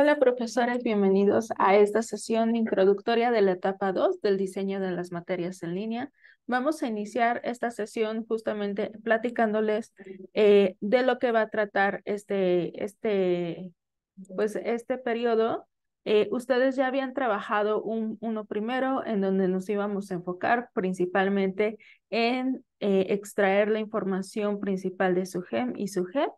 Hola profesores, bienvenidos a esta sesión introductoria de la etapa 2 del diseño de las materias en línea. Vamos a iniciar esta sesión justamente platicándoles eh, de lo que va a tratar este, este, pues este periodo. Eh, ustedes ya habían trabajado un, uno primero en donde nos íbamos a enfocar principalmente en eh, extraer la información principal de su GEM y su GEP.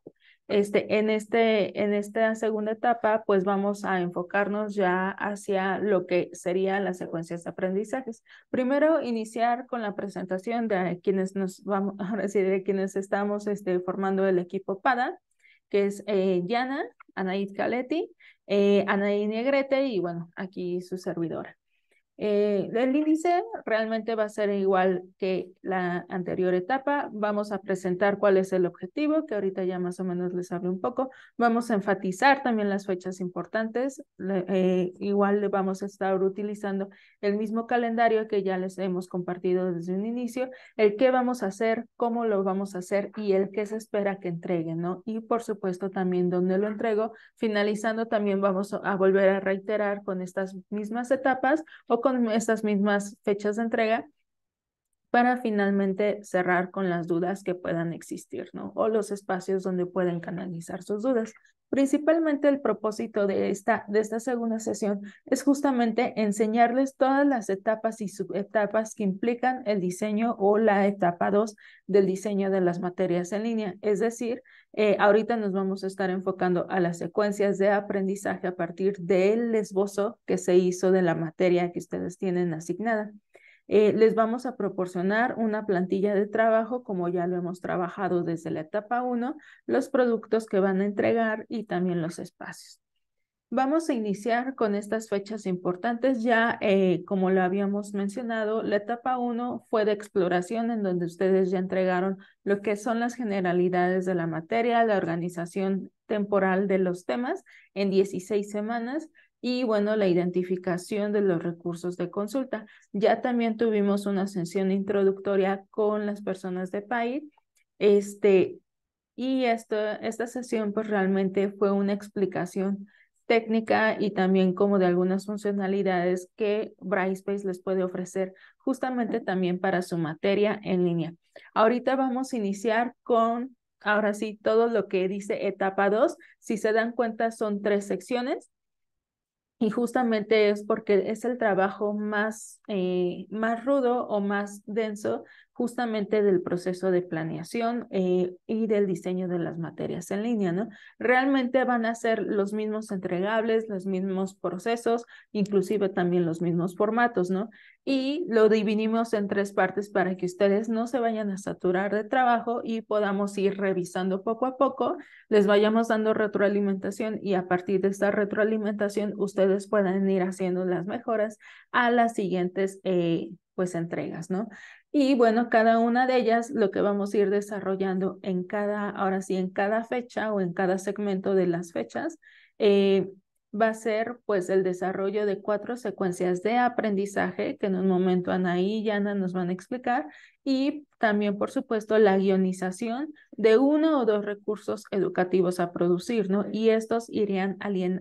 Este, en, este, en esta segunda etapa, pues vamos a enfocarnos ya hacia lo que serían las secuencias de aprendizajes. Primero, iniciar con la presentación de quienes nos vamos, a decir quienes estamos este, formando el equipo PADA, que es eh, Yana, Anaid Caletti, eh, Negrete y bueno, aquí su servidora. Eh, el índice realmente va a ser igual que la anterior etapa. Vamos a presentar cuál es el objetivo, que ahorita ya más o menos les hablo un poco. Vamos a enfatizar también las fechas importantes. Eh, igual vamos a estar utilizando el mismo calendario que ya les hemos compartido desde un inicio, el qué vamos a hacer, cómo lo vamos a hacer y el qué se espera que entreguen, ¿no? Y por supuesto también dónde lo entrego. Finalizando también vamos a volver a reiterar con estas mismas etapas o con estas mismas fechas de entrega para finalmente cerrar con las dudas que puedan existir, ¿no? O los espacios donde pueden canalizar sus dudas. Principalmente el propósito de esta, de esta segunda sesión es justamente enseñarles todas las etapas y subetapas que implican el diseño o la etapa 2 del diseño de las materias en línea. Es decir, eh, ahorita nos vamos a estar enfocando a las secuencias de aprendizaje a partir del esbozo que se hizo de la materia que ustedes tienen asignada. Eh, les vamos a proporcionar una plantilla de trabajo, como ya lo hemos trabajado desde la etapa 1, los productos que van a entregar y también los espacios. Vamos a iniciar con estas fechas importantes. Ya, eh, como lo habíamos mencionado, la etapa 1 fue de exploración en donde ustedes ya entregaron lo que son las generalidades de la materia, la organización temporal de los temas en 16 semanas, y bueno, la identificación de los recursos de consulta. Ya también tuvimos una sesión introductoria con las personas de PAID. Este, y esto, esta sesión pues realmente fue una explicación técnica y también como de algunas funcionalidades que Brightspace les puede ofrecer justamente también para su materia en línea. Ahorita vamos a iniciar con, ahora sí, todo lo que dice etapa 2. Si se dan cuenta, son tres secciones. Y justamente es porque es el trabajo más, eh, más rudo o más denso justamente del proceso de planeación eh, y del diseño de las materias en línea, ¿no? Realmente van a ser los mismos entregables, los mismos procesos, inclusive también los mismos formatos, ¿no? Y lo dividimos en tres partes para que ustedes no se vayan a saturar de trabajo y podamos ir revisando poco a poco, les vayamos dando retroalimentación y a partir de esta retroalimentación ustedes puedan ir haciendo las mejoras a las siguientes eh, pues entregas, ¿no? Y bueno, cada una de ellas lo que vamos a ir desarrollando en cada, ahora sí, en cada fecha o en cada segmento de las fechas, eh, va a ser pues el desarrollo de cuatro secuencias de aprendizaje que en un momento Anaí y Ana nos van a explicar y también por supuesto la guionización de uno o dos recursos educativos a producir, ¿no? Y estos irían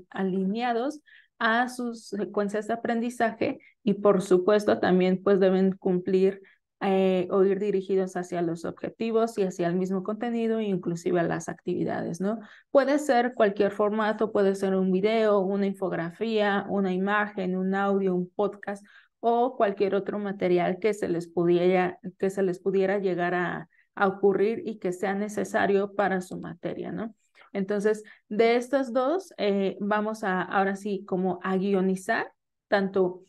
alineados a sus secuencias de aprendizaje y por supuesto también pues deben cumplir eh, o ir dirigidos hacia los objetivos y hacia el mismo contenido, inclusive a las actividades, ¿no? Puede ser cualquier formato, puede ser un video, una infografía, una imagen, un audio, un podcast o cualquier otro material que se les pudiera, que se les pudiera llegar a, ocurrir y que sea necesario para su materia, ¿no? Entonces, de estos dos, eh, vamos a ahora sí como a guionizar tanto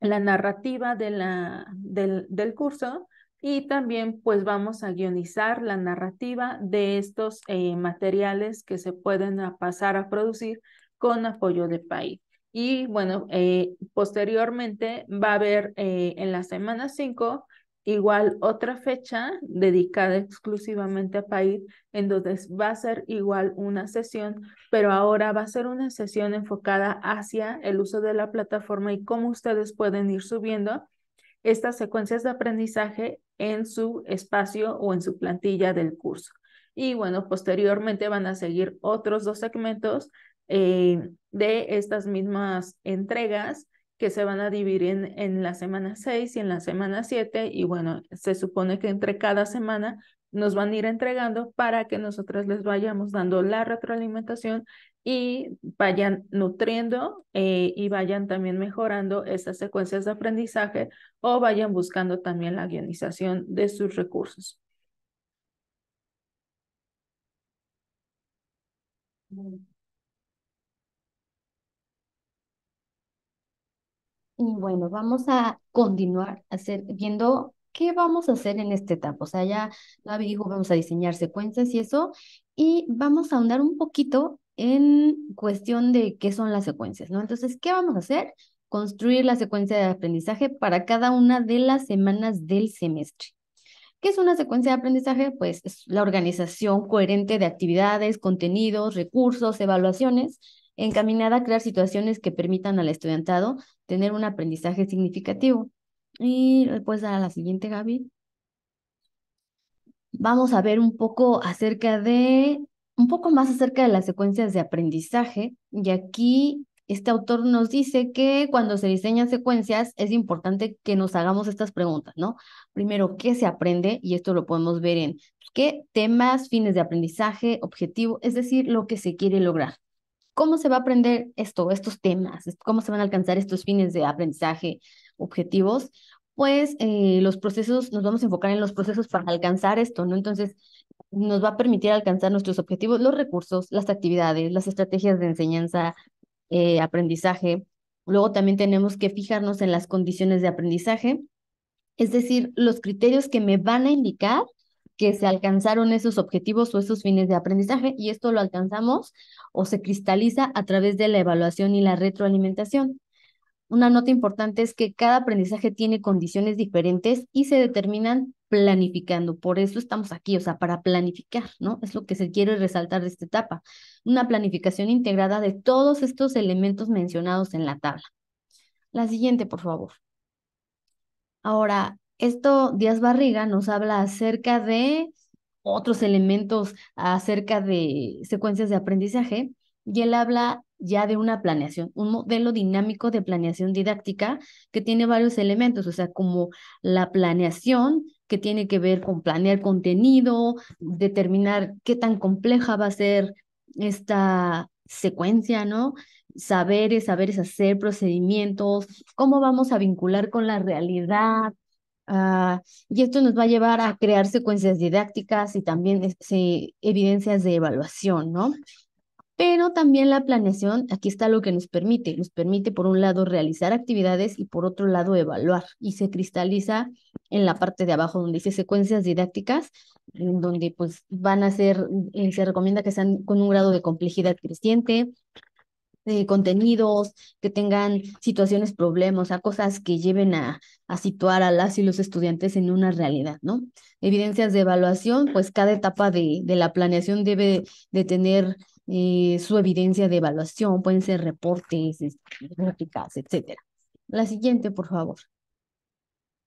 la narrativa del, curso y también pues vamos a guionizar la narrativa de estos eh, materiales que se pueden pasar a producir con apoyo de PAI. Y bueno, eh, posteriormente va a haber eh, en la semana 5 Igual otra fecha dedicada exclusivamente a PAID, en donde va a ser igual una sesión, pero ahora va a ser una sesión enfocada hacia el uso de la plataforma y cómo ustedes pueden ir subiendo estas secuencias de aprendizaje en su espacio o en su plantilla del curso. Y bueno, posteriormente van a seguir otros dos segmentos eh, de estas mismas entregas que se van a dividir en, la semana 6 y en la semana 7 y bueno, se supone que entre cada semana nos van a ir entregando para que nosotras les vayamos dando la retroalimentación y vayan nutriendo eh, y vayan también mejorando esas secuencias de aprendizaje o vayan buscando también la guionización de sus recursos. Y bueno, vamos a continuar hacer, viendo qué vamos a hacer en este etapa. O sea, ya lo dijo, vamos a diseñar secuencias y eso, y vamos a ahondar un poquito en cuestión de qué son las secuencias, ¿no? Entonces, ¿qué vamos a hacer? Construir la secuencia de aprendizaje para cada una de las semanas del semestre. ¿Qué es una secuencia de aprendizaje? Pues es la organización coherente de actividades, contenidos, recursos, evaluaciones encaminada a crear situaciones que permitan al estudiantado tener un aprendizaje significativo. Y después pues, a la siguiente, Gaby. Vamos a ver un poco acerca de, un poco más acerca de las secuencias de aprendizaje. Y aquí este autor nos dice que cuando se diseñan secuencias es importante que nos hagamos estas preguntas, ¿no? Primero, ¿qué se aprende? Y esto lo podemos ver en pues, qué temas, fines de aprendizaje, objetivo, es decir, lo que se quiere lograr. ¿Cómo se va a aprender esto, estos temas? ¿Cómo se van a alcanzar estos fines de aprendizaje, objetivos? Pues eh, los procesos, nos vamos a enfocar en los procesos para alcanzar esto, ¿no? Entonces, nos va a permitir alcanzar nuestros objetivos, los recursos, las actividades, las estrategias de enseñanza, eh, aprendizaje. Luego también tenemos que fijarnos en las condiciones de aprendizaje, es decir, los criterios que me van a indicar que se alcanzaron esos objetivos o esos fines de aprendizaje y esto lo alcanzamos o se cristaliza a través de la evaluación y la retroalimentación. Una nota importante es que cada aprendizaje tiene condiciones diferentes y se determinan planificando. Por eso estamos aquí, o sea, para planificar, ¿no? Es lo que se quiere resaltar de esta etapa. Una planificación integrada de todos estos elementos mencionados en la tabla. La siguiente, por favor. Ahora, esto Díaz Barriga nos habla acerca de otros elementos, acerca de secuencias de aprendizaje, y él habla ya de una planeación, un modelo dinámico de planeación didáctica que tiene varios elementos, o sea, como la planeación que tiene que ver con planear contenido, determinar qué tan compleja va a ser esta secuencia, ¿no? Saberes, saberes hacer, procedimientos, cómo vamos a vincular con la realidad, Ah, y esto nos va a llevar a crear secuencias didácticas y también este, evidencias de evaluación, ¿no? Pero también la planeación, aquí está lo que nos permite. Nos permite, por un lado, realizar actividades y por otro lado, evaluar. Y se cristaliza en la parte de abajo donde dice secuencias didácticas, en donde pues van a ser, eh, se recomienda que sean con un grado de complejidad creciente, eh, contenidos, que tengan situaciones, problemas, o sea, cosas que lleven a, a situar a las y los estudiantes en una realidad, ¿no? Evidencias de evaluación, pues cada etapa de, de la planeación debe de tener eh, su evidencia de evaluación, pueden ser reportes, este, gráficas, etcétera. La siguiente, por favor.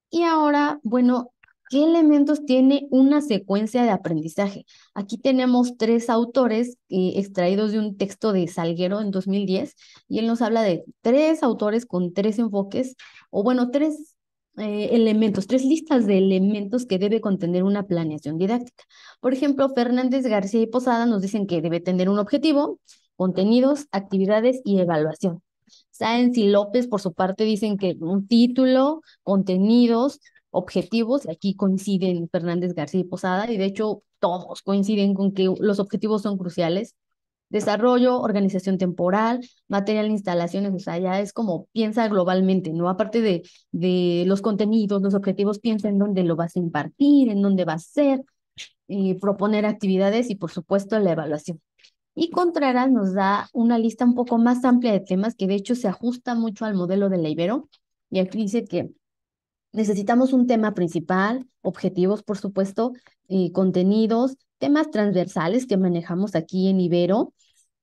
Y ahora, bueno, ¿Qué elementos tiene una secuencia de aprendizaje? Aquí tenemos tres autores eh, extraídos de un texto de Salguero en 2010 y él nos habla de tres autores con tres enfoques, o bueno, tres eh, elementos, tres listas de elementos que debe contener una planeación didáctica. Por ejemplo, Fernández García y Posada nos dicen que debe tener un objetivo, contenidos, actividades y evaluación. Sáenz y López, por su parte, dicen que un título, contenidos, objetivos, aquí coinciden Fernández García y Posada, y de hecho todos coinciden con que los objetivos son cruciales. Desarrollo, organización temporal, material, instalaciones, o sea, ya es como piensa globalmente, ¿no? Aparte de, de los contenidos, los objetivos, piensa en dónde lo vas a impartir, en dónde va a ser, eh, proponer actividades y, por supuesto, la evaluación. Y Contreras nos da una lista un poco más amplia de temas que de hecho se ajusta mucho al modelo de la Ibero. Y aquí dice que necesitamos un tema principal, objetivos, por supuesto, y eh, contenidos, temas transversales que manejamos aquí en Ibero,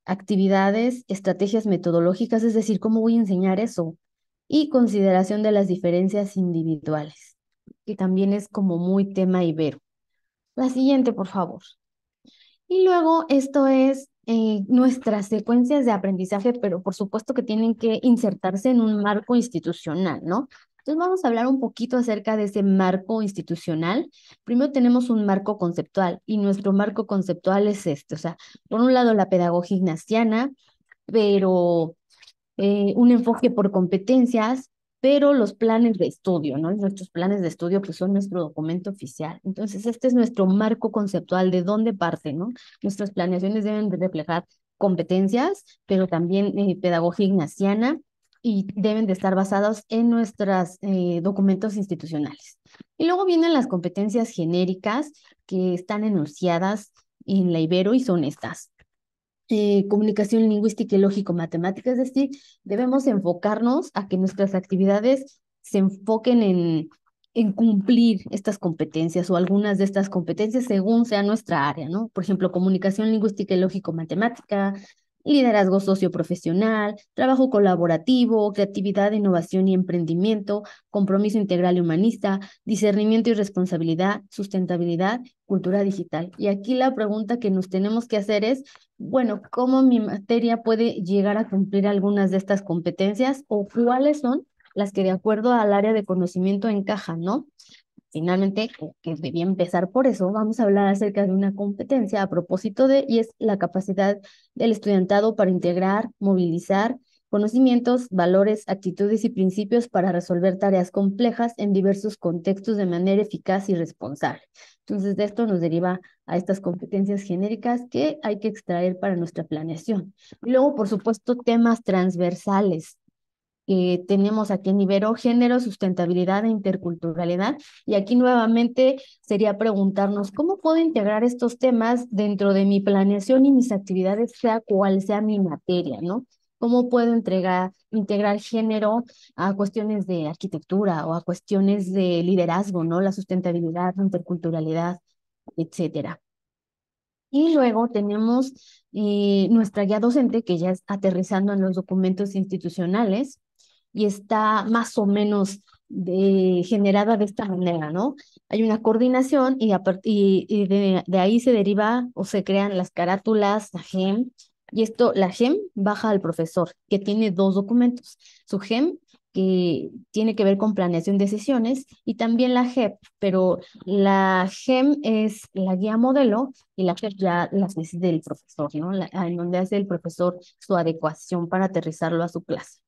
actividades, estrategias metodológicas, es decir, cómo voy a enseñar eso, y consideración de las diferencias individuales, que también es como muy tema Ibero. La siguiente, por favor. Y luego, esto es eh, nuestras secuencias de aprendizaje, pero por supuesto que tienen que insertarse en un marco institucional, ¿no? Entonces vamos a hablar un poquito acerca de ese marco institucional. Primero tenemos un marco conceptual y nuestro marco conceptual es este, o sea, por un lado la pedagogía ignaciana, pero eh, un enfoque por competencias, pero los planes de estudio, ¿no? Nuestros planes de estudio que pues, son nuestro documento oficial. Entonces, este es nuestro marco conceptual de dónde parte, ¿no? Nuestras planeaciones deben reflejar competencias, pero también eh, pedagogía ignaciana, y deben de estar basados en nuestros eh, documentos institucionales. Y luego vienen las competencias genéricas que están enunciadas en la Ibero y son estas. Eh, comunicación lingüística y lógico-matemática, es decir, debemos enfocarnos a que nuestras actividades se enfoquen en, en cumplir estas competencias o algunas de estas competencias según sea nuestra área, ¿no? Por ejemplo, comunicación lingüística y lógico-matemática, liderazgo socioprofesional, trabajo colaborativo, creatividad, innovación y emprendimiento, compromiso integral y humanista, discernimiento y responsabilidad, sustentabilidad, cultura digital. Y aquí la pregunta que nos tenemos que hacer es, bueno, ¿cómo mi materia puede llegar a cumplir algunas de estas competencias o cuáles son las que de acuerdo al área de conocimiento encajan, ¿no? Finalmente, que debía empezar por eso, vamos a hablar acerca de una competencia a propósito de, y es la capacidad del estudiantado para integrar, movilizar conocimientos, valores, actitudes y principios para resolver tareas complejas en diversos contextos de manera eficaz y responsable. Entonces, de esto nos deriva a estas competencias genéricas que hay que extraer para nuestra planeación. Y luego, por supuesto, temas transversales eh, tenemos aquí en Ibero, género, sustentabilidad e interculturalidad. Y aquí nuevamente sería preguntarnos, ¿cómo puedo integrar estos temas dentro de mi planeación y mis actividades, sea cual sea mi materia, ¿no? ¿Cómo puedo entregar, integrar género a cuestiones de arquitectura o a cuestiones de liderazgo, ¿no? La sustentabilidad, la interculturalidad, etcétera. Y luego tenemos eh, nuestra guía docente que ya es aterrizando en los documentos institucionales y está más o menos de, eh, generada de esta manera, ¿no? Hay una coordinación y, de, ahí se deriva o se crean las carátulas, la GEM, y esto, la GEM baja al profesor, que tiene dos documentos, su GEM, que tiene que ver con planeación de sesiones, y también la GEP, pero la GEM es la guía modelo y la GEP ya las necesita el profesor, ¿no? en donde hace el profesor su adecuación para aterrizarlo a su clase.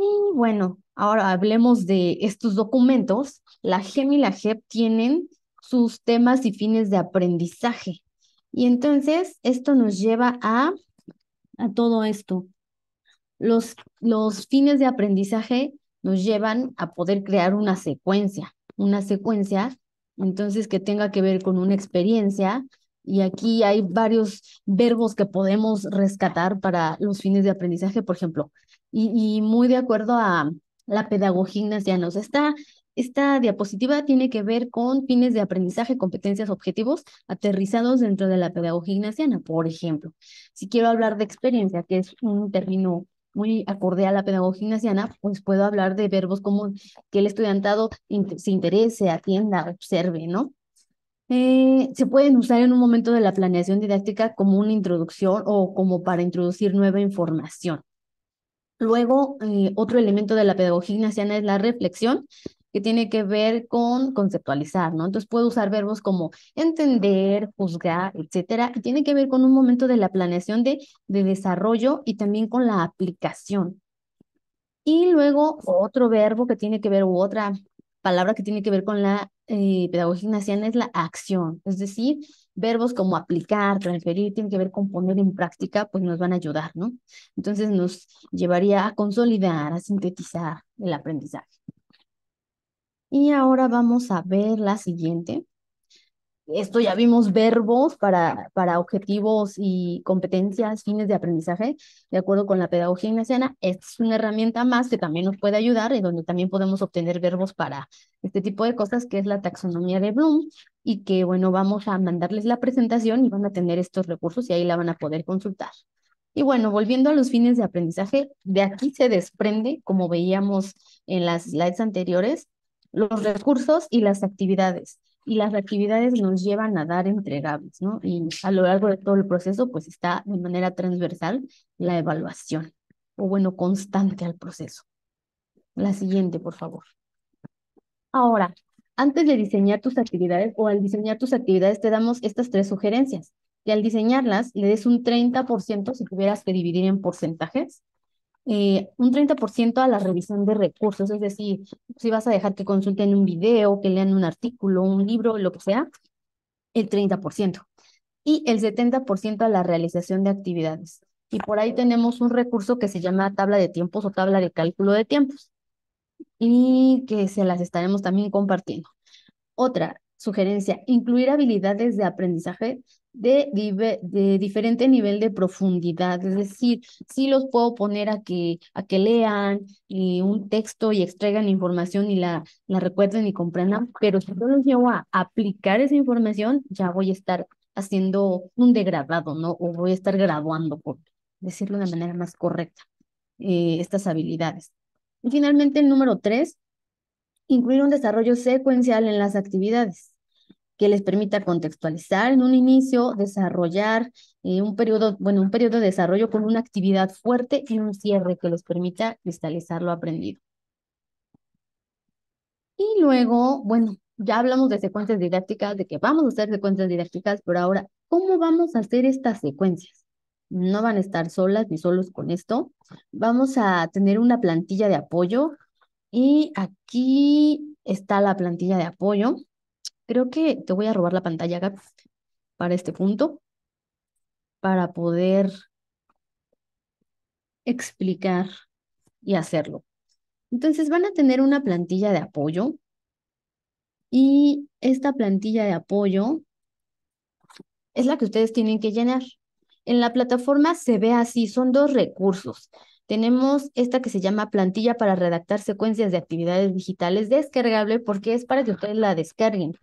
Y bueno, ahora hablemos de estos documentos. La GEM y la GEP tienen sus temas y fines de aprendizaje. Y entonces esto nos lleva a, a todo esto. Los, los fines de aprendizaje nos llevan a poder crear una secuencia, una secuencia entonces que tenga que ver con una experiencia. Y aquí hay varios verbos que podemos rescatar para los fines de aprendizaje, por ejemplo, y, muy de acuerdo a la pedagogía ignaciana. está esta diapositiva tiene que ver con fines de aprendizaje, competencias, objetivos aterrizados dentro de la pedagogía ignaciana, por ejemplo. Si quiero hablar de experiencia, que es un término muy acorde a la pedagogía ignaciana, pues puedo hablar de verbos como que el estudiantado se interese, atienda, observe, ¿no? Eh, se pueden usar en un momento de la planeación didáctica como una introducción o como para introducir nueva información. Luego, eh, otro elemento de la pedagogía ignaciana es la reflexión, que tiene que ver con conceptualizar, ¿no? Entonces puedo usar verbos como entender, juzgar, etcétera, y tiene que ver con un momento de la planeación de, desarrollo y también con la aplicación. Y luego otro verbo que tiene que ver, u otra palabra que tiene que ver con la eh, pedagogía ignaciana es la acción, es decir, verbos como aplicar, transferir, tienen que ver con poner en práctica, pues nos van a ayudar, ¿no? Entonces nos llevaría a consolidar, a sintetizar el aprendizaje. Y ahora vamos a ver la siguiente esto ya vimos verbos para, para objetivos y competencias, fines de aprendizaje, de acuerdo con la pedagogía ignaciana. es una herramienta más que también nos puede ayudar y donde también podemos obtener verbos para este tipo de cosas, que es la taxonomía de Bloom, y que, bueno, vamos a mandarles la presentación y van a tener estos recursos y ahí la van a poder consultar. Y bueno, volviendo a los fines de aprendizaje, de aquí se desprende, como veíamos en las slides anteriores, los recursos y las actividades y las actividades nos llevan a dar entregables, ¿no? Y a lo largo de todo el proceso, pues está de manera transversal la evaluación, o bueno, constante al proceso. La siguiente, por favor. Ahora, antes de diseñar tus actividades o al diseñar tus actividades, te damos estas tres sugerencias. Y al diseñarlas le des un 30% si tuvieras que dividir en porcentajes eh, un 30% a la revisión de recursos, es decir, si vas a dejar que consulten un video, que lean un artículo, un libro, lo que sea, el 30%. Y el 70% a la realización de actividades. Y por ahí tenemos un recurso que se llama tabla de tiempos o tabla de cálculo de tiempos y que se las estaremos también compartiendo. Otra sugerencia, incluir habilidades de aprendizaje de, de, diferente nivel de profundidad. Es decir, sí los puedo poner a que, a que lean eh, un texto y extraigan información y la, la recuerden y comprendan, pero si yo los llevo a aplicar esa información, ya voy a estar haciendo un degradado, ¿no? O voy a estar graduando, por decirlo de una manera más correcta, eh, estas habilidades. Y finalmente, el número tres, incluir un desarrollo secuencial en las actividades que les permita contextualizar en un inicio, desarrollar eh, un periodo, bueno, un periodo de desarrollo con una actividad fuerte y un cierre que les permita cristalizar lo aprendido. Y luego, bueno, ya hablamos de secuencias didácticas, de que vamos a hacer secuencias didácticas, pero ahora, ¿cómo vamos a hacer estas secuencias? No van a estar solas ni solos con esto. Vamos a tener una plantilla de apoyo y aquí está la plantilla de apoyo. Creo que te voy a robar la pantalla, para este punto, para poder explicar y hacerlo. Entonces van a tener una plantilla de apoyo y esta plantilla de apoyo es la que ustedes tienen que llenar. En la plataforma se ve así, son dos recursos. Tenemos esta que se llama plantilla para redactar secuencias de actividades digitales descargable porque es para que ustedes la descarguen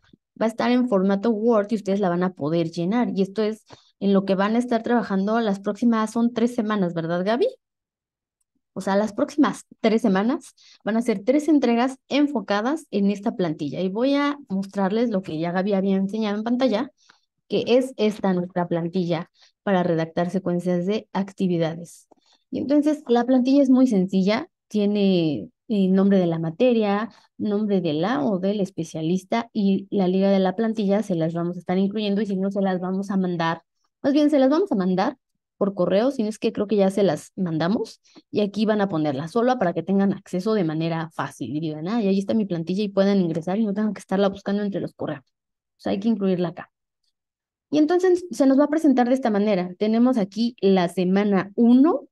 va a estar en formato Word y ustedes la van a poder llenar. Y esto es en lo que van a estar trabajando las próximas, son tres semanas, ¿verdad, Gaby? O sea, las próximas tres semanas van a ser tres entregas enfocadas en esta plantilla. Y voy a mostrarles lo que ya Gaby había enseñado en pantalla, que es esta nuestra plantilla para redactar secuencias de actividades. Y entonces, la plantilla es muy sencilla, tiene eh, nombre de la materia, nombre de la o del especialista y la liga de la plantilla se las vamos a estar incluyendo y si no se las vamos a mandar, más bien se las vamos a mandar por correo, si es que creo que ya se las mandamos y aquí van a ponerla sola para que tengan acceso de manera fácil y digan, ah, y ahí está mi plantilla y puedan ingresar y no tengan que estarla buscando entre los correos. O sea, hay que incluirla acá. Y entonces se nos va a presentar de esta manera. Tenemos aquí la semana 1,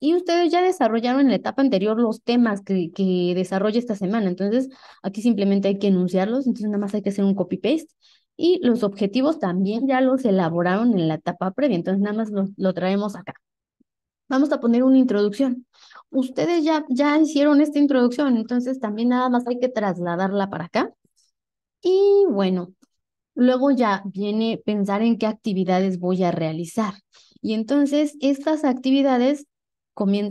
y ustedes ya desarrollaron en la etapa anterior los temas que, que desarrolla esta semana. Entonces, aquí simplemente hay que enunciarlos, entonces nada más hay que hacer un copy-paste. Y los objetivos también ya los elaboraron en la etapa previa, entonces nada más lo, traemos acá. Vamos a poner una introducción. Ustedes ya, ya hicieron esta introducción, entonces también nada más hay que trasladarla para acá. Y bueno, luego ya viene pensar en qué actividades voy a realizar. Y entonces estas actividades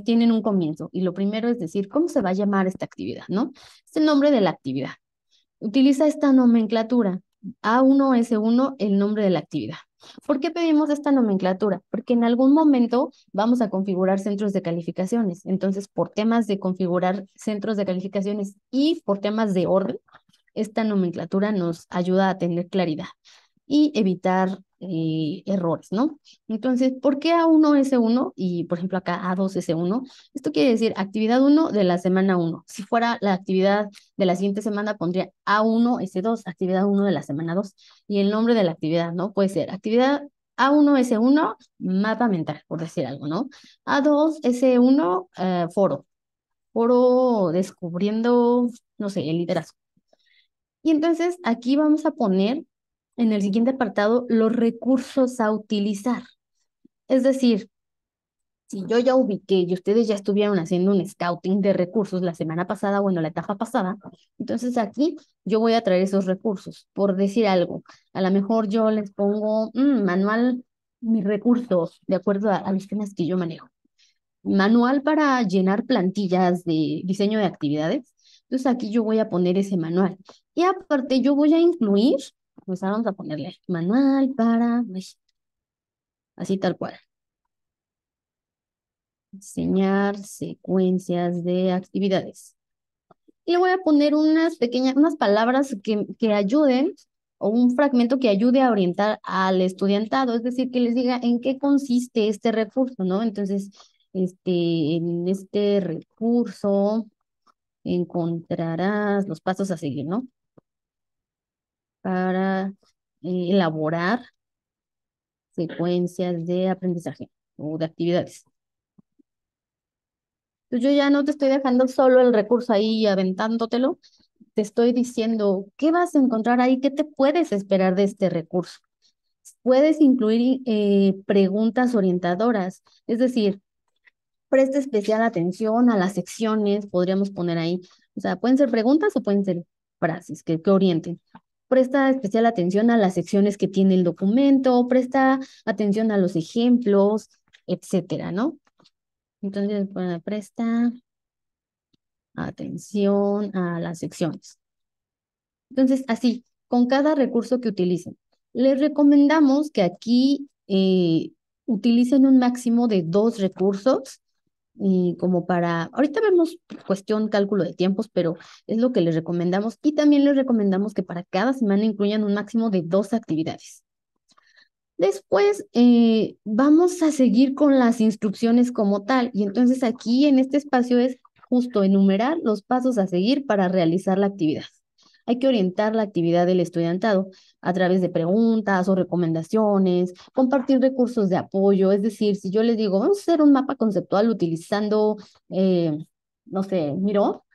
tienen un comienzo y lo primero es decir, ¿cómo se va a llamar esta actividad? ¿No? Es el nombre de la actividad. Utiliza esta nomenclatura. A1S1, el nombre de la actividad. ¿Por qué pedimos esta nomenclatura? Porque en algún momento vamos a configurar centros de calificaciones. Entonces, por temas de configurar centros de calificaciones y por temas de orden, esta nomenclatura nos ayuda a tener claridad y evitar eh, errores, ¿no? Entonces, ¿por qué A1S1 y, por ejemplo, acá A2S1? Esto quiere decir actividad 1 de la semana 1. Si fuera la actividad de la siguiente semana, pondría A1S2, actividad 1 de la semana 2. Y el nombre de la actividad, ¿no? Puede ser actividad A1S1, mapa mental, por decir algo, ¿no? A2S1, eh, foro. Foro descubriendo, no sé, el liderazgo. Y entonces aquí vamos a poner en el siguiente apartado los recursos a utilizar. Es decir, si yo ya ubiqué y ustedes ya estuvieron haciendo un scouting de recursos la semana pasada, o bueno, la etapa pasada, entonces aquí yo voy a traer esos recursos, por decir algo. A lo mejor yo les pongo mm, manual, mis recursos, de acuerdo a, a los que yo manejo. Manual para llenar plantillas de diseño de actividades. Entonces aquí yo voy a poner ese manual. Y aparte yo voy a incluir pues vamos a ponerle manual para, pues, así tal cual. enseñar secuencias de actividades. le voy a poner unas pequeñas, unas palabras que, que ayuden o un fragmento que ayude a orientar al estudiantado, es decir, que les diga en qué consiste este recurso, ¿no? Entonces, este, en este recurso encontrarás los pasos a seguir, ¿no? para eh, elaborar secuencias de aprendizaje o de actividades. Pues, yo ya no te estoy dejando solo el recurso ahí aventándotelo, te estoy diciendo qué vas a encontrar ahí, qué te puedes esperar de este recurso. Puedes incluir eh, preguntas orientadoras, es decir, presta especial atención a las secciones, podríamos poner ahí, o sea, pueden ser preguntas o pueden ser frases que, que orienten presta especial atención a las secciones que tiene el documento, presta atención a los ejemplos, etcétera, ¿no? Entonces, presta atención a las secciones. Entonces, así, con cada recurso que utilicen. Les recomendamos que aquí eh, utilicen un máximo de dos recursos y como para, ahorita vemos cuestión cálculo de tiempos, pero es lo que les recomendamos y también les recomendamos que para cada semana incluyan un máximo de dos actividades. Después eh, vamos a seguir con las instrucciones como tal y entonces aquí en este espacio es justo enumerar los pasos a seguir para realizar la actividad. Hay que orientar la actividad del estudiantado a través de preguntas o recomendaciones, compartir recursos de apoyo. Es decir, si yo les digo, vamos a hacer un mapa conceptual utilizando, eh, no sé, Miro,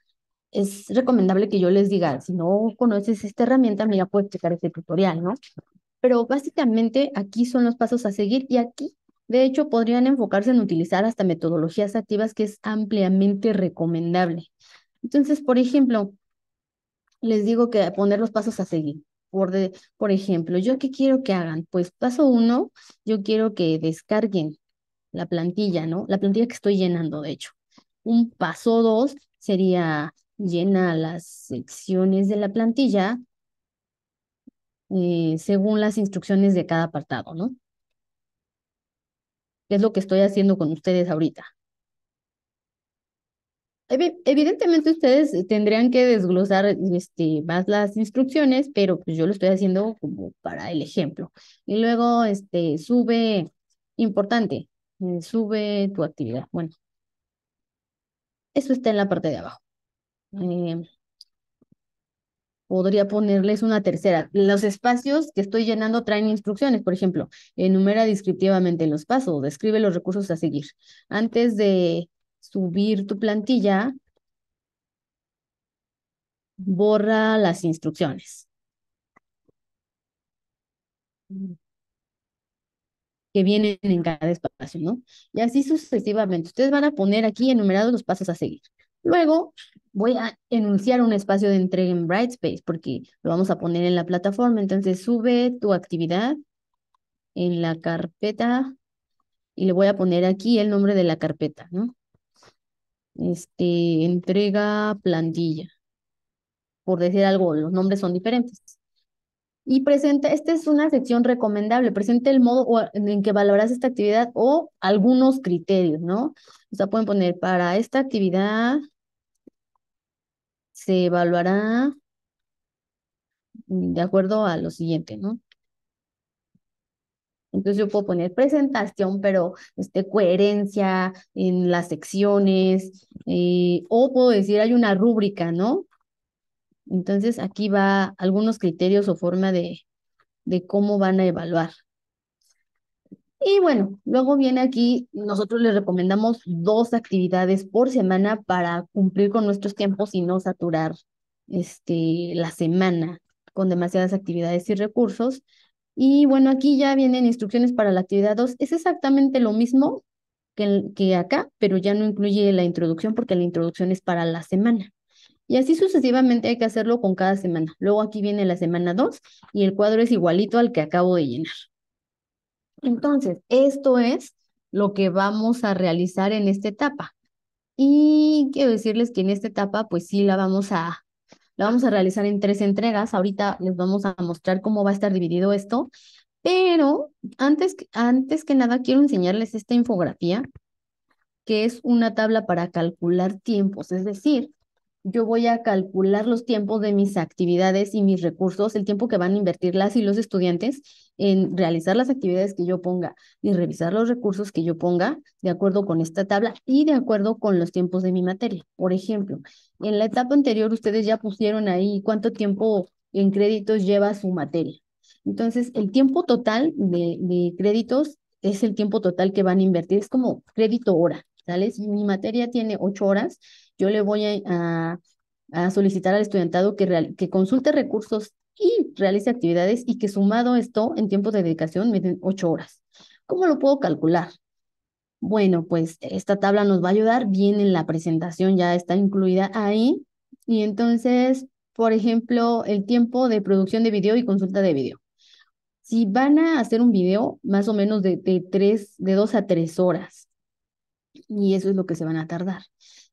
es recomendable que yo les diga, si no conoces esta herramienta, mira, puedes checar este tutorial, ¿no? Pero básicamente aquí son los pasos a seguir y aquí, de hecho, podrían enfocarse en utilizar hasta metodologías activas que es ampliamente recomendable. Entonces, por ejemplo, les digo que poner los pasos a seguir. Por, por ejemplo, ¿yo qué quiero que hagan? Pues paso uno, yo quiero que descarguen la plantilla, ¿no? La plantilla que estoy llenando, de hecho. Un paso dos sería llena las secciones de la plantilla eh, según las instrucciones de cada apartado, ¿no? Es lo que estoy haciendo con ustedes ahorita. Evidentemente ustedes tendrían que desglosar este, más las instrucciones, pero pues yo lo estoy haciendo como para el ejemplo. Y luego este, sube, importante, eh, sube tu actividad. Bueno, eso está en la parte de abajo. Eh, podría ponerles una tercera. Los espacios que estoy llenando traen instrucciones, por ejemplo, enumera descriptivamente los pasos, describe los recursos a seguir. Antes de subir tu plantilla, borra las instrucciones. que vienen en cada espacio, ¿no? Y así sucesivamente. Ustedes van a poner aquí enumerados los pasos a seguir. Luego voy a enunciar un espacio de entrega en Brightspace porque lo vamos a poner en la plataforma. Entonces sube tu actividad en la carpeta y le voy a poner aquí el nombre de la carpeta, ¿no? este, entrega plantilla, por decir algo, los nombres son diferentes. Y presenta, esta es una sección recomendable, presenta el modo en que valoras esta actividad o algunos criterios, ¿no? O sea, pueden poner para esta actividad se evaluará de acuerdo a lo siguiente, ¿no? Entonces yo puedo poner presentación, pero este, coherencia en las secciones, eh, o puedo decir hay una rúbrica, ¿no? Entonces aquí va algunos criterios o forma de, de cómo van a evaluar. Y bueno, luego viene aquí, nosotros les recomendamos dos actividades por semana para cumplir con nuestros tiempos y no saturar este, la semana con demasiadas actividades y recursos. Y bueno, aquí ya vienen instrucciones para la actividad 2. Es exactamente lo mismo que, que acá, pero ya no incluye la introducción porque la introducción es para la semana. Y así sucesivamente hay que hacerlo con cada semana. Luego aquí viene la semana 2 y el cuadro es igualito al que acabo de llenar. Entonces, esto es lo que vamos a realizar en esta etapa. Y quiero decirles que en esta etapa, pues sí la vamos a, la vamos a realizar en tres entregas. Ahorita les vamos a mostrar cómo va a estar dividido esto. Pero antes, antes que nada, quiero enseñarles esta infografía, que es una tabla para calcular tiempos. Es decir, yo voy a calcular los tiempos de mis actividades y mis recursos, el tiempo que van a invertir las y los estudiantes en realizar las actividades que yo ponga y revisar los recursos que yo ponga de acuerdo con esta tabla y de acuerdo con los tiempos de mi materia. Por ejemplo, en la etapa anterior ustedes ya pusieron ahí cuánto tiempo en créditos lleva su materia. Entonces, el tiempo total de, créditos es el tiempo total que van a invertir. Es como crédito hora, ¿sale? mi materia tiene ocho horas, yo le voy a, solicitar al estudiantado que, que consulte recursos y realice actividades y que sumado esto en tiempo de dedicación me den ocho horas. ¿Cómo lo puedo calcular? Bueno, pues esta tabla nos va a ayudar, bien en la presentación, ya está incluida ahí. Y entonces, por ejemplo, el tiempo de producción de video y consulta de video. Si van a hacer un video, más o menos de, tres, de dos a tres horas. Y eso es lo que se van a tardar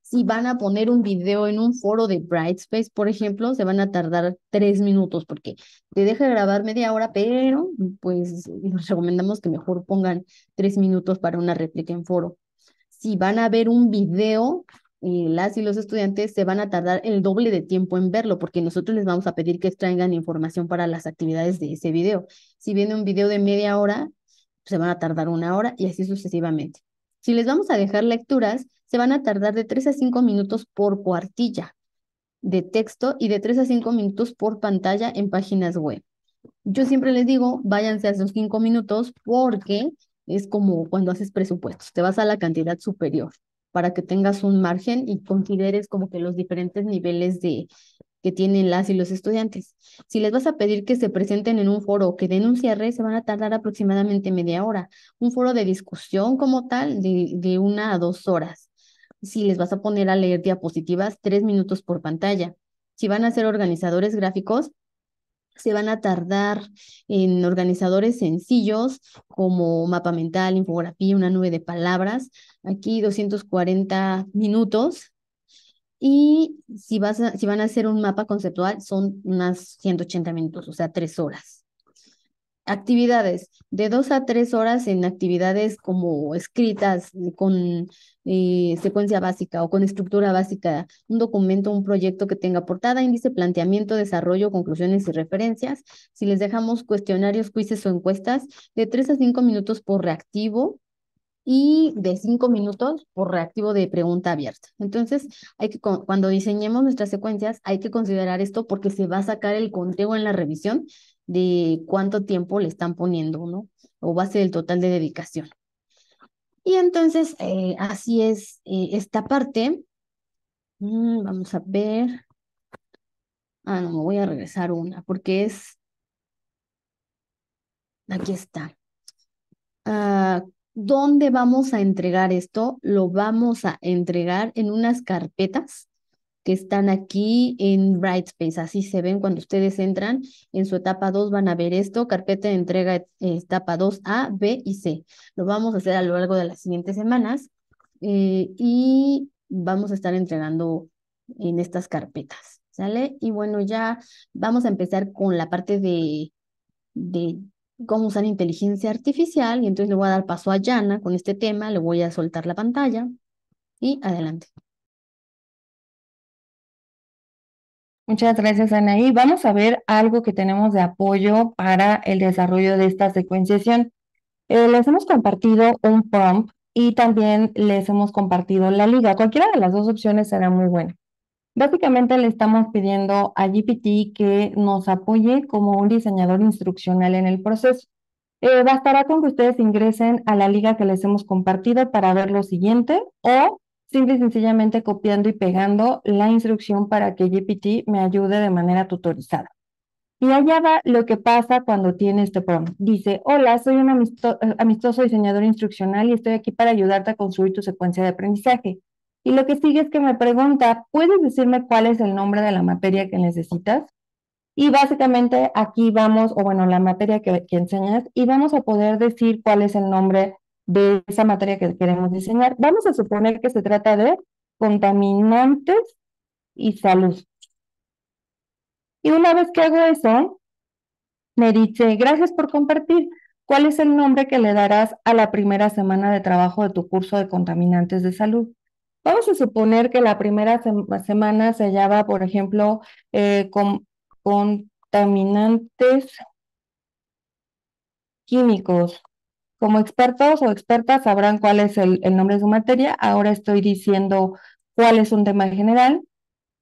si van a poner un video en un foro de Brightspace, por ejemplo, se van a tardar tres minutos porque te deja grabar media hora, pero pues les recomendamos que mejor pongan tres minutos para una réplica en foro. Si van a ver un video, eh, las y los estudiantes se van a tardar el doble de tiempo en verlo, porque nosotros les vamos a pedir que extraigan información para las actividades de ese video. Si viene un video de media hora, se van a tardar una hora y así sucesivamente. Si les vamos a dejar lecturas, se van a tardar de 3 a 5 minutos por cuartilla de texto y de 3 a 5 minutos por pantalla en páginas web. Yo siempre les digo, váyanse a esos 5 minutos porque es como cuando haces presupuestos, te vas a la cantidad superior para que tengas un margen y consideres como que los diferentes niveles de, que tienen las y los estudiantes. Si les vas a pedir que se presenten en un foro o que den un cierre, se van a tardar aproximadamente media hora. Un foro de discusión como tal, de, de una a dos horas. Si les vas a poner a leer diapositivas, tres minutos por pantalla. Si van a ser organizadores gráficos, se van a tardar en organizadores sencillos como mapa mental, infografía, una nube de palabras. Aquí 240 minutos y si, vas si van a hacer un mapa conceptual, son unas 180 minutos, o sea, tres horas. Actividades, de dos a tres horas en actividades como escritas, con eh, secuencia básica o con estructura básica, un documento, un proyecto que tenga portada, índice, planteamiento, desarrollo, conclusiones y referencias. Si les dejamos cuestionarios, quizzes o encuestas, de tres a cinco minutos por reactivo, y de cinco minutos por reactivo de pregunta abierta. Entonces, hay que, cuando diseñemos nuestras secuencias, hay que considerar esto porque se va a sacar el conteo en la revisión de cuánto tiempo le están poniendo, uno O va a ser el total de dedicación. Y entonces, eh, así es eh, esta parte. Mm, vamos a ver. Ah, no, me voy a regresar una porque es... Aquí está. ah ¿Dónde vamos a entregar esto? Lo vamos a entregar en unas carpetas que están aquí en Brightspace. Así se ven cuando ustedes entran. En su etapa 2 van a ver esto. Carpeta de entrega eh, etapa 2A, B y C. Lo vamos a hacer a lo largo de las siguientes semanas eh, y vamos a estar entregando en estas carpetas. ¿Sale? Y bueno, ya vamos a empezar con la parte de, de cómo usar inteligencia artificial y entonces le voy a dar paso a Yana con este tema, le voy a soltar la pantalla y adelante. Muchas gracias, Ana y Vamos a ver algo que tenemos de apoyo para el desarrollo de esta secuenciación. Eh, les hemos compartido un prompt y también les hemos compartido la liga. Cualquiera de las dos opciones será muy buena. Básicamente le estamos pidiendo a GPT que nos apoye como un diseñador instruccional en el proceso. Eh, bastará con que ustedes ingresen a la liga que les hemos compartido para ver lo siguiente o simple y sencillamente copiando y pegando la instrucción para que GPT me ayude de manera tutorizada. Y allá va lo que pasa cuando tiene este prompt. Dice, hola, soy un eh, amistoso diseñador instruccional y estoy aquí para ayudarte a construir tu secuencia de aprendizaje. Y lo que sigue es que me pregunta, ¿puedes decirme cuál es el nombre de la materia que necesitas? Y básicamente aquí vamos, o bueno, la materia que, enseñas, y vamos a poder decir cuál es el nombre de esa materia que queremos diseñar. Vamos a suponer que se trata de contaminantes y salud. Y una vez que hago eso, me dice, gracias por compartir. ¿Cuál es el nombre que le darás a la primera semana de trabajo de tu curso de contaminantes de salud? Vamos a suponer que la primera semana se hallaba, por ejemplo, eh, con contaminantes químicos. Como expertos o expertas sabrán cuál es el, el nombre de su materia. Ahora estoy diciendo cuál es un tema general.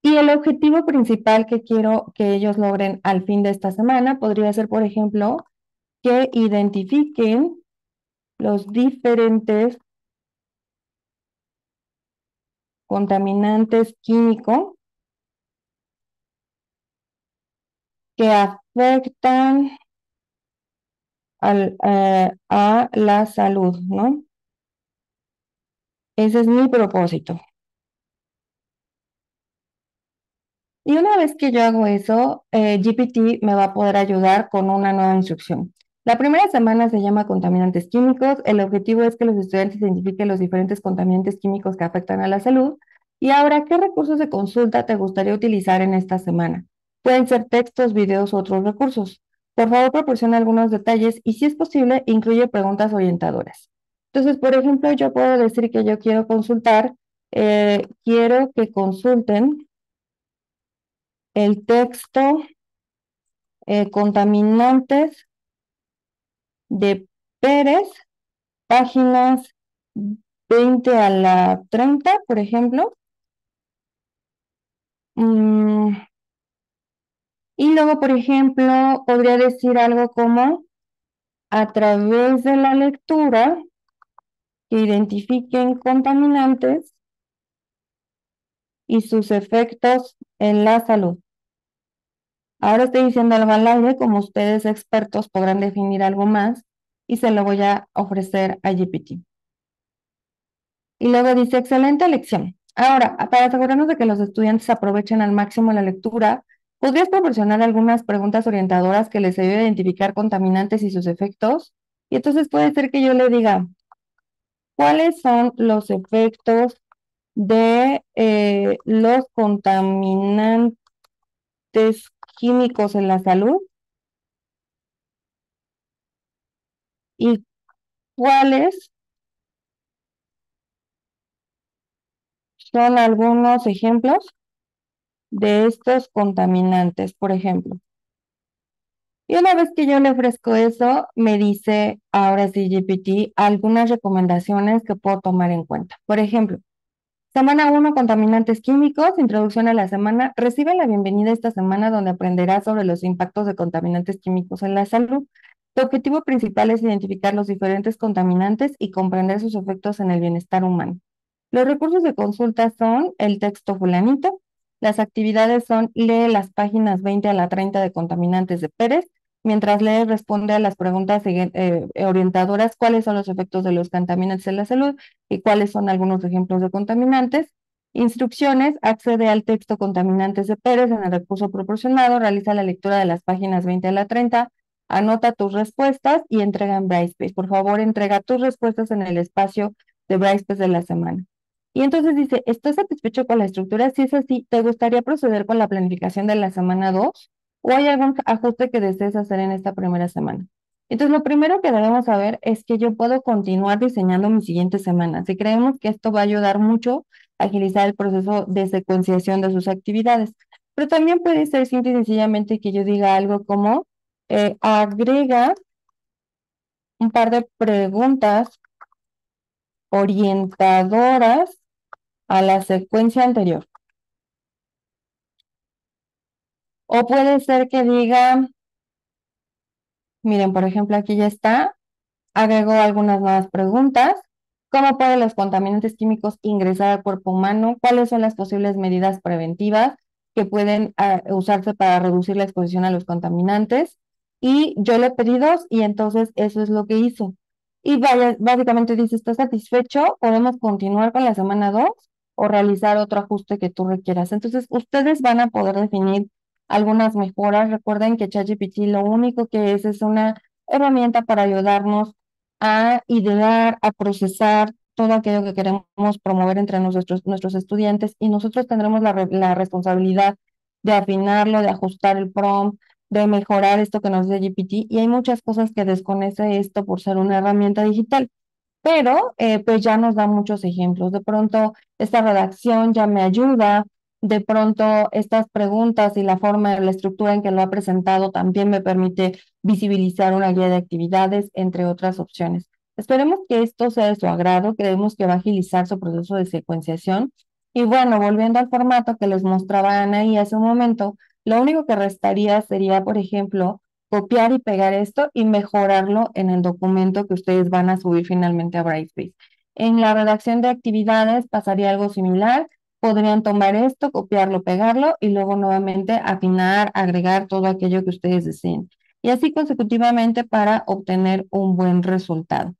Y el objetivo principal que quiero que ellos logren al fin de esta semana podría ser, por ejemplo, que identifiquen los diferentes contaminantes químicos que afectan eh, a la salud, ¿no? Ese es mi propósito. Y una vez que yo hago eso, eh, GPT me va a poder ayudar con una nueva instrucción. La primera semana se llama contaminantes químicos. El objetivo es que los estudiantes identifiquen los diferentes contaminantes químicos que afectan a la salud. Y ahora, ¿qué recursos de consulta te gustaría utilizar en esta semana? Pueden ser textos, videos u otros recursos. Por favor, proporciona algunos detalles y, si es posible, incluye preguntas orientadoras. Entonces, por ejemplo, yo puedo decir que yo quiero consultar, eh, quiero que consulten el texto eh, contaminantes de Pérez, páginas 20 a la 30, por ejemplo. Mm. Y luego, por ejemplo, podría decir algo como a través de la lectura que identifiquen contaminantes y sus efectos en la salud. Ahora estoy diciendo algo al aire, como ustedes expertos podrán definir algo más y se lo voy a ofrecer a GPT. Y luego dice, excelente lección. Ahora, para asegurarnos de que los estudiantes aprovechen al máximo la lectura, ¿podrías proporcionar algunas preguntas orientadoras que les ayuden a identificar contaminantes y sus efectos? Y entonces puede ser que yo le diga, ¿cuáles son los efectos de eh, los contaminantes químicos en la salud y cuáles son algunos ejemplos de estos contaminantes, por ejemplo. Y una vez que yo le ofrezco eso, me dice ahora CGPT algunas recomendaciones que puedo tomar en cuenta. Por ejemplo, Semana 1, contaminantes químicos, introducción a la semana. Recibe la bienvenida esta semana donde aprenderás sobre los impactos de contaminantes químicos en la salud. Tu objetivo principal es identificar los diferentes contaminantes y comprender sus efectos en el bienestar humano. Los recursos de consulta son el texto fulanito, las actividades son lee las páginas 20 a la 30 de contaminantes de Pérez mientras lee, responde a las preguntas eh, orientadoras, cuáles son los efectos de los contaminantes en la salud y cuáles son algunos ejemplos de contaminantes. Instrucciones, accede al texto contaminantes de Pérez en el recurso proporcionado, realiza la lectura de las páginas 20 a la 30, anota tus respuestas y entrega en Brightspace. Por favor, entrega tus respuestas en el espacio de Brightspace de la semana. Y entonces dice, ¿estás satisfecho con la estructura? Si es así, ¿te gustaría proceder con la planificación de la semana 2? o hay algún ajuste que desees hacer en esta primera semana. Entonces, lo primero que debemos saber es que yo puedo continuar diseñando mi siguiente semana. Si creemos que esto va a ayudar mucho a agilizar el proceso de secuenciación de sus actividades. Pero también puede ser simple y sencillamente que yo diga algo como eh, agrega un par de preguntas orientadoras a la secuencia anterior. O puede ser que diga, miren, por ejemplo, aquí ya está, agregó algunas nuevas preguntas. ¿Cómo pueden los contaminantes químicos ingresar al cuerpo humano? ¿Cuáles son las posibles medidas preventivas que pueden ah, usarse para reducir la exposición a los contaminantes? Y yo le pedí dos y entonces eso es lo que hizo. Y básicamente dice, ¿estás satisfecho? ¿Podemos continuar con la semana dos o realizar otro ajuste que tú requieras? Entonces, ustedes van a poder definir algunas mejoras. Recuerden que ChatGPT lo único que es es una herramienta para ayudarnos a idear, a procesar todo aquello que queremos promover entre nuestros, nuestros estudiantes y nosotros tendremos la, la responsabilidad de afinarlo, de ajustar el prompt, de mejorar esto que nos dice GPT y hay muchas cosas que desconoce esto por ser una herramienta digital. Pero eh, pues ya nos da muchos ejemplos. De pronto, esta redacción ya me ayuda de pronto estas preguntas y la forma, la estructura en que lo ha presentado también me permite visibilizar una guía de actividades, entre otras opciones. Esperemos que esto sea de su agrado, creemos que va a agilizar su proceso de secuenciación. Y bueno, volviendo al formato que les mostraba Ana y hace un momento, lo único que restaría sería, por ejemplo, copiar y pegar esto y mejorarlo en el documento que ustedes van a subir finalmente a Brightspace. En la redacción de actividades pasaría algo similar, podrían tomar esto, copiarlo, pegarlo y luego nuevamente afinar, agregar todo aquello que ustedes deseen. Y así consecutivamente para obtener un buen resultado.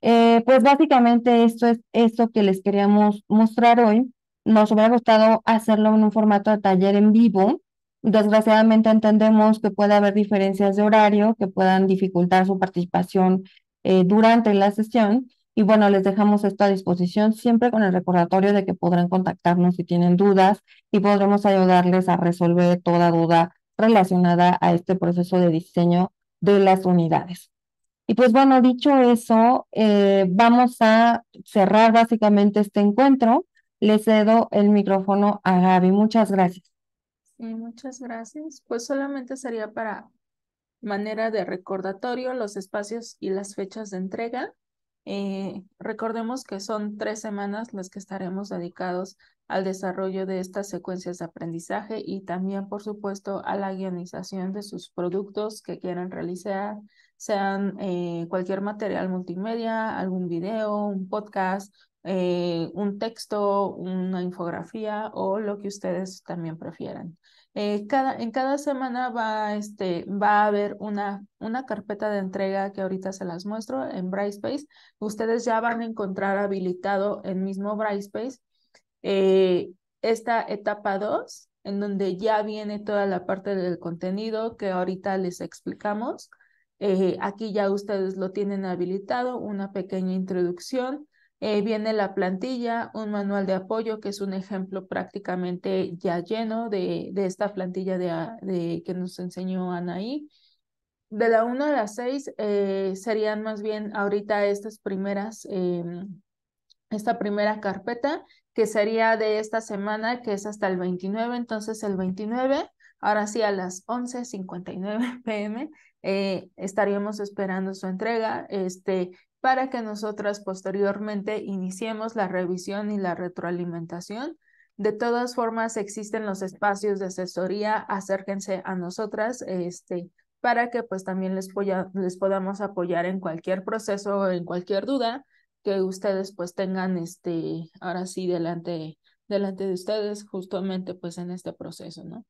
Eh, pues básicamente esto es esto que les queríamos mostrar hoy. Nos hubiera gustado hacerlo en un formato de taller en vivo. Desgraciadamente entendemos que puede haber diferencias de horario que puedan dificultar su participación eh, durante la sesión, y bueno, les dejamos esto a disposición siempre con el recordatorio de que podrán contactarnos si tienen dudas y podremos ayudarles a resolver toda duda relacionada a este proceso de diseño de las unidades. Y pues bueno, dicho eso, eh, vamos a cerrar básicamente este encuentro. Le cedo el micrófono a Gaby. Muchas gracias. Sí, muchas gracias. Pues solamente sería para manera de recordatorio los espacios y las fechas de entrega. Eh, recordemos que son tres semanas las que estaremos dedicados al desarrollo de estas secuencias de aprendizaje y también, por supuesto, a la guionización de sus productos que quieran realizar, sean eh, cualquier material multimedia, algún video, un podcast, eh, un texto, una infografía o lo que ustedes también prefieran. Eh, en cada semana va, este, va a haber una, una carpeta de entrega que ahorita se las muestro en Brightspace. Ustedes ya van a encontrar habilitado en mismo Brightspace eh, esta etapa 2, en donde ya viene toda la parte del contenido que ahorita les explicamos. Eh, aquí ya ustedes lo tienen habilitado, una pequeña introducción, eh, viene la plantilla, un manual de apoyo, que es un ejemplo prácticamente ya lleno de, de esta plantilla de, ah, de, que nos enseñó Anaí. De la 1 a las 6 eh, serían más bien ahorita estas primeras, em, esta primera carpeta, que sería de esta semana, que es hasta el 29. Entonces el 29, ahora sí a las 11.59 pm, eh, estaríamos esperando su entrega. Este, para que nosotras posteriormente iniciemos la revisión y la retroalimentación. De todas formas, existen los espacios de asesoría, acérquense a nosotras este, para que pues también les, les podamos apoyar en cualquier proceso o en cualquier duda que ustedes pues tengan este, ahora sí delante, delante de ustedes justamente pues en este proceso, ¿no?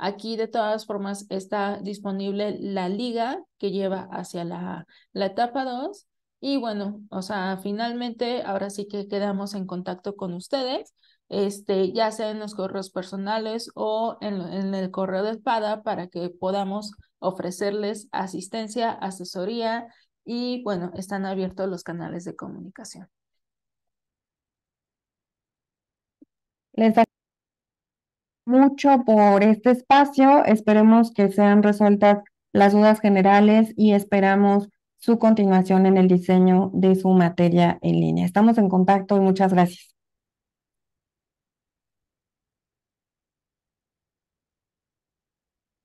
Aquí de todas formas está disponible la liga que lleva hacia la, la etapa 2 y bueno, o sea, finalmente ahora sí que quedamos en contacto con ustedes, este, ya sea en los correos personales o en, el correo de espada para que podamos ofrecerles asistencia, asesoría y bueno, están abiertos los canales de comunicación. Les agradezco mucho por este espacio. Esperemos que sean resueltas las dudas generales y esperamos su continuación en el diseño de su materia en línea. Estamos en contacto y muchas gracias.